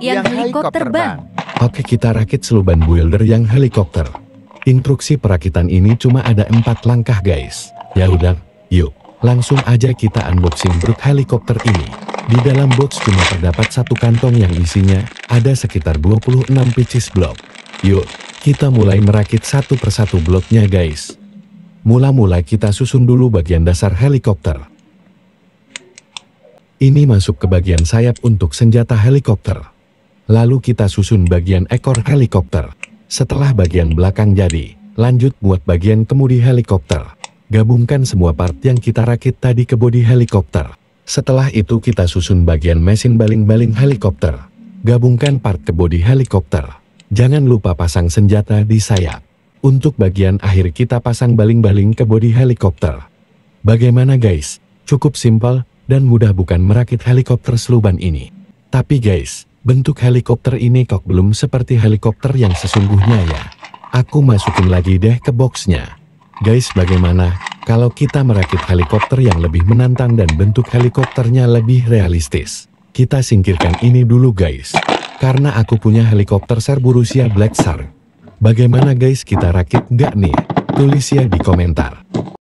yang, helikopter, Bang. Oke, kita rakit seluban builder yang helikopter. Instruksi perakitan ini cuma ada empat langkah, guys. Ya udah, yuk. Langsung aja kita unboxing brut helikopter ini. Di dalam box cuma terdapat satu kantong yang isinya ada sekitar 26 pieces blok. Yuk, kita mulai merakit satu persatu bloknya, guys. Mula-mula kita susun dulu bagian dasar helikopter. Ini masuk ke bagian sayap untuk senjata helikopter. Lalu kita susun bagian ekor helikopter. Setelah bagian belakang jadi, lanjut buat bagian kemudi helikopter. Gabungkan semua part yang kita rakit tadi ke bodi helikopter. Setelah itu kita susun bagian mesin baling-baling helikopter. Gabungkan part ke bodi helikopter. Jangan lupa pasang senjata di sayap. Untuk bagian akhir kita pasang baling-baling ke bodi helikopter. Bagaimana guys? Cukup simpel dan mudah bukan merakit helikopter seluban ini. Tapi guys, Bentuk helikopter ini kok belum seperti helikopter yang sesungguhnya ya. Aku masukin lagi deh ke boxnya. Guys bagaimana kalau kita merakit helikopter yang lebih menantang dan bentuk helikopternya lebih realistis? Kita singkirkan ini dulu guys. Karena aku punya helikopter serbu Rusia Black Shark. Bagaimana guys kita rakit nggak nih? Tulis ya di komentar.